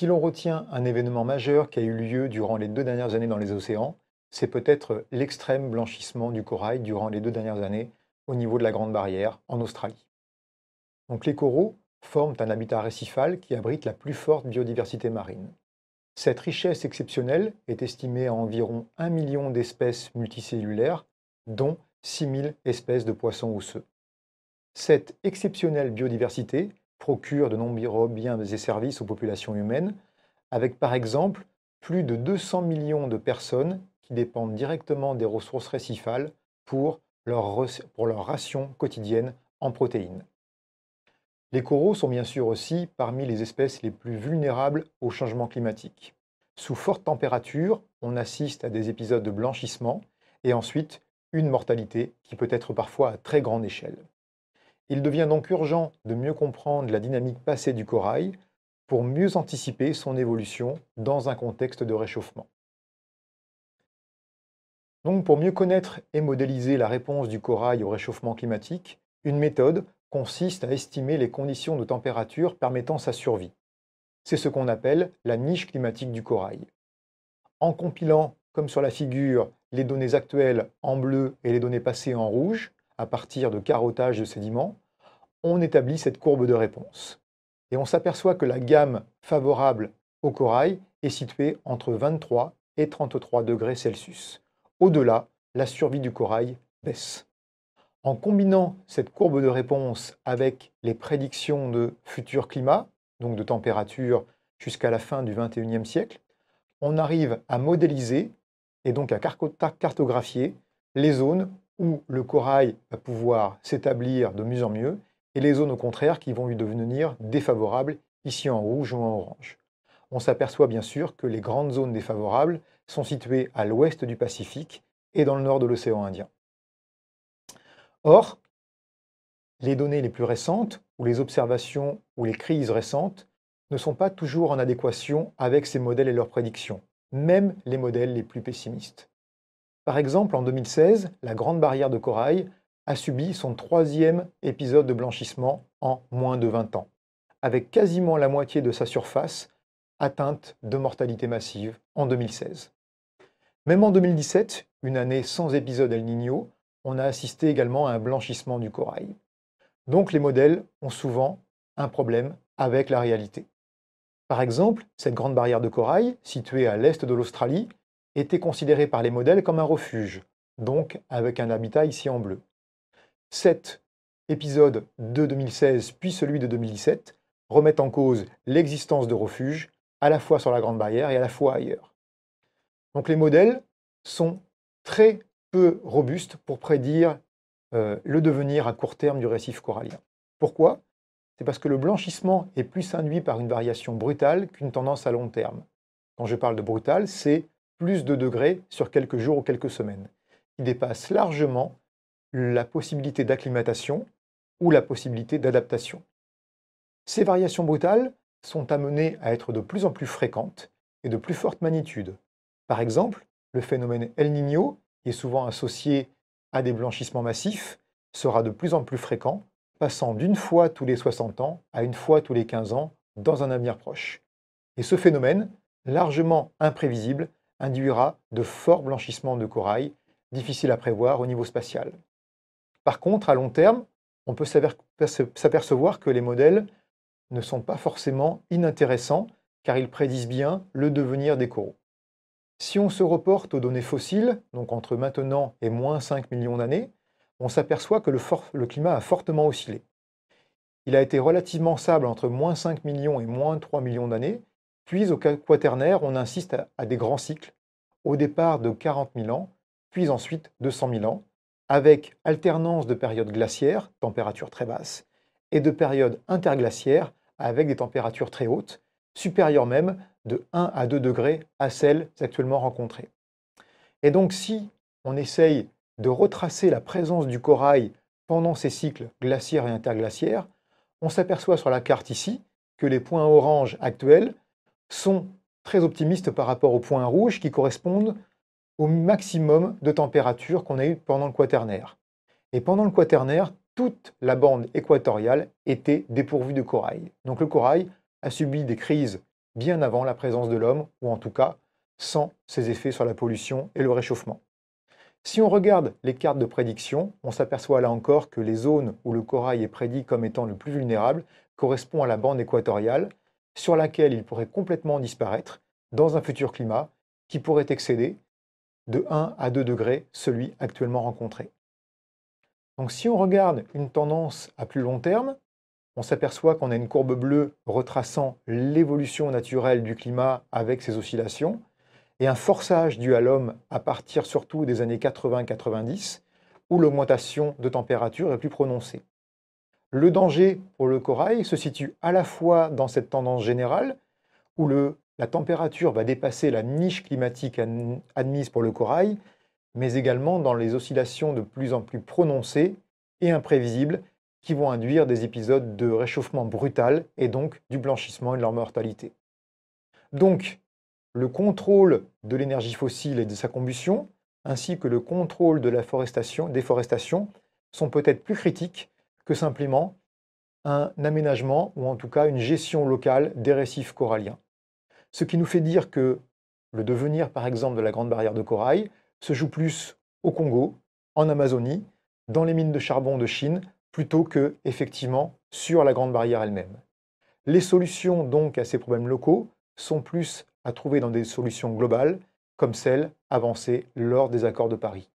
Si l'on retient un événement majeur qui a eu lieu durant les deux dernières années dans les océans, c'est peut-être l'extrême blanchissement du corail durant les deux dernières années au niveau de la Grande Barrière en Australie. Donc les coraux forment un habitat récifal qui abrite la plus forte biodiversité marine. Cette richesse exceptionnelle est estimée à environ 1 million d'espèces multicellulaires, dont 6000 espèces de poissons osseux. Cette exceptionnelle biodiversité procure de nombreux biens et services aux populations humaines, avec par exemple plus de 200 millions de personnes qui dépendent directement des ressources récifales pour leur, ration quotidienne en protéines. Les coraux sont bien sûr aussi parmi les espèces les plus vulnérables au changement climatique. Sous forte température, on assiste à des épisodes de blanchissement et ensuite une mortalité qui peut être parfois à très grande échelle. Il devient donc urgent de mieux comprendre la dynamique passée du corail pour mieux anticiper son évolution dans un contexte de réchauffement. Donc pour mieux connaître et modéliser la réponse du corail au réchauffement climatique, une méthode consiste à estimer les conditions de température permettant sa survie. C'est ce qu'on appelle la niche climatique du corail. En compilant, comme sur la figure, les données actuelles en bleu et les données passées en rouge, à partir de carottage de sédiments, on établit cette courbe de réponse. Et on s'aperçoit que la gamme favorable au corail est située entre 23 et 33 degrés Celsius. Au-delà, la survie du corail baisse. En combinant cette courbe de réponse avec les prédictions de futur climat, donc de température jusqu'à la fin du 21e siècle, on arrive à modéliser et donc à cartographier les zones où le corail va pouvoir s'établir de mieux en mieux, et les zones au contraire qui vont lui devenir défavorables, ici en rouge ou en orange. On s'aperçoit bien sûr que les grandes zones défavorables sont situées à l'ouest du Pacifique et dans le nord de l'océan Indien. Or, les données les plus récentes, ou les observations ou les crises récentes, ne sont pas toujours en adéquation avec ces modèles et leurs prédictions, même les modèles les plus pessimistes. Par exemple, en 2016, la Grande Barrière de Corail a subi son troisième épisode de blanchissement en moins de 20 ans, avec quasiment la moitié de sa surface atteinte de mortalité massive en 2016. Même en 2017, une année sans épisode El Niño, on a assisté également à un blanchissement du corail. Donc les modèles ont souvent un problème avec la réalité. Par exemple, cette grande barrière de corail, située à l'est de l'Australie, était considéré par les modèles comme un refuge, donc avec un habitat ici en bleu. Cet épisode de 2016 puis celui de 2017 remettent en cause l'existence de refuges, à la fois sur la Grande Barrière et à la fois ailleurs. Donc les modèles sont très peu robustes pour prédire euh, le devenir à court terme du récif corallien. Pourquoi C'est parce que le blanchissement est plus induit par une variation brutale qu'une tendance à long terme. Quand je parle de brutale, c'est plus de degrés sur quelques jours ou quelques semaines, qui dépasse largement la possibilité d'acclimatation ou la possibilité d'adaptation. Ces variations brutales sont amenées à être de plus en plus fréquentes et de plus forte magnitude. Par exemple, le phénomène El Niño, qui est souvent associé à des blanchissements massifs, sera de plus en plus fréquent, passant d'une fois tous les 60 ans à une fois tous les 15 ans dans un avenir proche. Et ce phénomène, largement imprévisible, induira de forts blanchissements de corail, difficiles à prévoir au niveau spatial. Par contre, à long terme, on peut s'apercevoir que les modèles ne sont pas forcément inintéressants car ils prédisent bien le devenir des coraux. Si on se reporte aux données fossiles, donc entre maintenant et moins 5 millions d'années, on s'aperçoit que le, climat a fortement oscillé. Il a été relativement sable entre moins 5 millions et moins 3 millions d'années, puis au quaternaire, on insiste à, des grands cycles, au départ de 40 000 ans, puis ensuite 100 000 ans, avec alternance de périodes glaciaires, températures très basses, et de périodes interglaciaires, avec des températures très hautes, supérieures même de 1 à 2 degrés à celles actuellement rencontrées. Et donc si on essaye de retracer la présence du corail pendant ces cycles glaciaires et interglaciaires, on s'aperçoit sur la carte ici que les points orange actuels sont très optimistes par rapport aux points rouges qui correspondent au maximum de température qu'on a eu pendant le quaternaire. Et pendant le quaternaire, toute la bande équatoriale était dépourvue de corail. Donc le corail a subi des crises bien avant la présence de l'homme, ou en tout cas sans ses effets sur la pollution et le réchauffement. Si on regarde les cartes de prédiction, on s'aperçoit là encore que les zones où le corail est prédit comme étant le plus vulnérable correspondent à la bande équatoriale, sur laquelle il pourrait complètement disparaître dans un futur climat qui pourrait excéder de 1 à 2 degrés celui actuellement rencontré. Donc si on regarde une tendance à plus long terme, on s'aperçoit qu'on a une courbe bleue retraçant l'évolution naturelle du climat avec ses oscillations, et un forçage dû à l'homme à partir surtout des années 80-90, où l'augmentation de température est plus prononcée. Le danger pour le corail se situe à la fois dans cette tendance générale, où la température va dépasser la niche climatique admise pour le corail, mais également dans les oscillations de plus en plus prononcées et imprévisibles qui vont induire des épisodes de réchauffement brutal et donc du blanchissement et de leur mortalité. Donc, le contrôle de l'énergie fossile et de sa combustion, ainsi que le contrôle de la déforestation, sont peut-être plus critiques que simplement un aménagement ou en tout cas une gestion locale des récifs coralliens. Ce qui nous fait dire que le devenir, par exemple, de la Grande Barrière de Corail se joue plus au Congo, en Amazonie, dans les mines de charbon de Chine, plutôt que, effectivement, sur la Grande Barrière elle-même. Les solutions donc à ces problèmes locaux sont plus à trouver dans des solutions globales, comme celles avancées lors des accords de Paris.